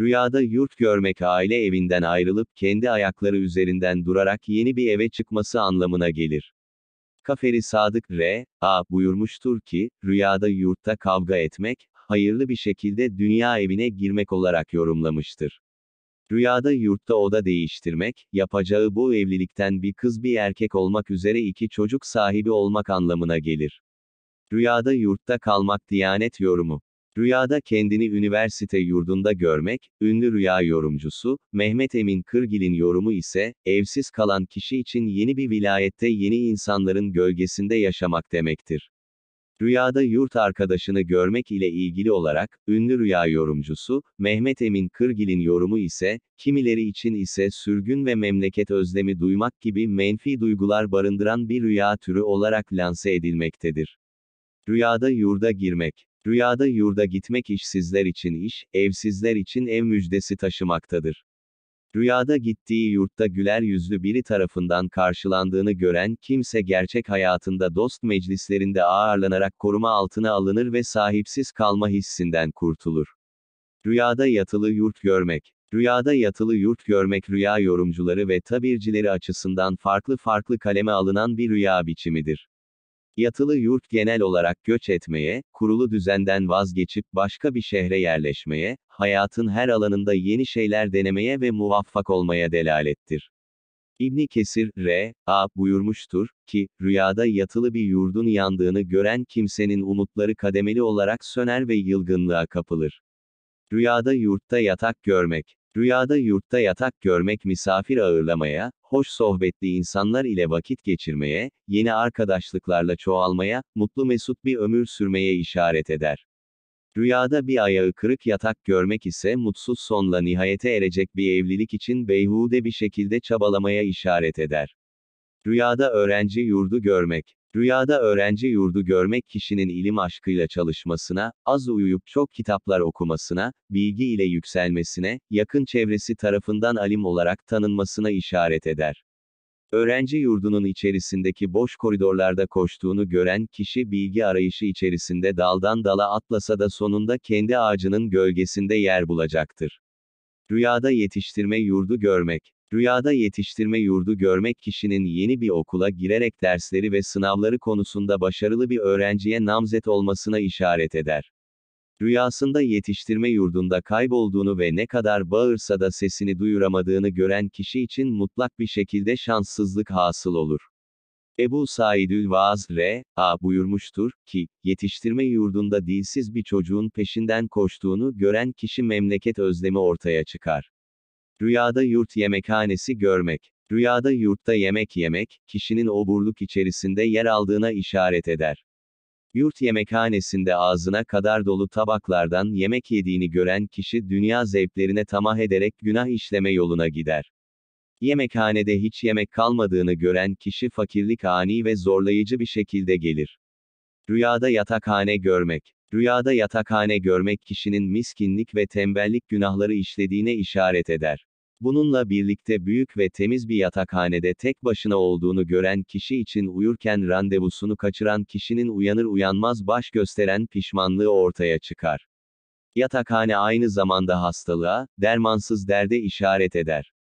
Rüyada yurt görmek aile evinden ayrılıp kendi ayakları üzerinden durarak yeni bir eve çıkması anlamına gelir. Kaferi Sadık R. A. buyurmuştur ki, rüyada yurtta kavga etmek, hayırlı bir şekilde dünya evine girmek olarak yorumlamıştır. Rüyada yurtta oda değiştirmek, yapacağı bu evlilikten bir kız bir erkek olmak üzere iki çocuk sahibi olmak anlamına gelir. Rüyada yurtta kalmak Diyanet yorumu Rüyada kendini üniversite yurdunda görmek, ünlü rüya yorumcusu, Mehmet Emin Kırgil'in yorumu ise, evsiz kalan kişi için yeni bir vilayette yeni insanların gölgesinde yaşamak demektir. Rüyada yurt arkadaşını görmek ile ilgili olarak, ünlü rüya yorumcusu, Mehmet Emin Kırgil'in yorumu ise, kimileri için ise sürgün ve memleket özlemi duymak gibi menfi duygular barındıran bir rüya türü olarak lanse edilmektedir. Rüyada yurda girmek Rüyada yurda gitmek işsizler için iş, evsizler için ev müjdesi taşımaktadır. Rüyada gittiği yurtta güler yüzlü biri tarafından karşılandığını gören kimse gerçek hayatında dost meclislerinde ağırlanarak koruma altına alınır ve sahipsiz kalma hissinden kurtulur. Rüyada yatılı yurt görmek Rüyada yatılı yurt görmek rüya yorumcuları ve tabircileri açısından farklı farklı kaleme alınan bir rüya biçimidir. Yatılı yurt genel olarak göç etmeye, kurulu düzenden vazgeçip başka bir şehre yerleşmeye, hayatın her alanında yeni şeyler denemeye ve muvaffak olmaya delalettir. İbni Kesir, R. A. buyurmuştur ki, rüyada yatılı bir yurdun yandığını gören kimsenin umutları kademeli olarak söner ve yılgınlığa kapılır. Rüyada yurtta yatak görmek, Rüyada yurtta yatak görmek misafir ağırlamaya, hoş sohbetli insanlar ile vakit geçirmeye, yeni arkadaşlıklarla çoğalmaya, mutlu mesut bir ömür sürmeye işaret eder. Rüyada bir ayağı kırık yatak görmek ise mutsuz sonla nihayete erecek bir evlilik için beyhude bir şekilde çabalamaya işaret eder. Rüyada öğrenci yurdu görmek Rüyada öğrenci yurdu görmek kişinin ilim aşkıyla çalışmasına, az uyuyup çok kitaplar okumasına, bilgi ile yükselmesine, yakın çevresi tarafından alim olarak tanınmasına işaret eder. Öğrenci yurdunun içerisindeki boş koridorlarda koştuğunu gören kişi bilgi arayışı içerisinde daldan dala atlasa da sonunda kendi ağacının gölgesinde yer bulacaktır. Rüyada yetiştirme yurdu görmek Rüyada yetiştirme yurdu görmek kişinin yeni bir okula girerek dersleri ve sınavları konusunda başarılı bir öğrenciye namzet olmasına işaret eder. Rüyasında yetiştirme yurdunda kaybolduğunu ve ne kadar bağırsa da sesini duyuramadığını gören kişi için mutlak bir şekilde şanssızlık hasıl olur. Ebu Saidül Vaaz R.A. buyurmuştur ki, yetiştirme yurdunda dilsiz bir çocuğun peşinden koştuğunu gören kişi memleket özlemi ortaya çıkar. Rüyada yurt yemekhanesi görmek. Rüyada yurtta yemek yemek, kişinin oburluk içerisinde yer aldığına işaret eder. Yurt yemekhanesinde ağzına kadar dolu tabaklardan yemek yediğini gören kişi dünya zevklerine tamah ederek günah işleme yoluna gider. Yemekhanede hiç yemek kalmadığını gören kişi fakirlik ani ve zorlayıcı bir şekilde gelir. Rüyada yatakhane görmek. Rüyada yatakhane görmek kişinin miskinlik ve tembellik günahları işlediğine işaret eder. Bununla birlikte büyük ve temiz bir yatakhanede tek başına olduğunu gören kişi için uyurken randevusunu kaçıran kişinin uyanır uyanmaz baş gösteren pişmanlığı ortaya çıkar. Yatakhane aynı zamanda hastalığa, dermansız derde işaret eder.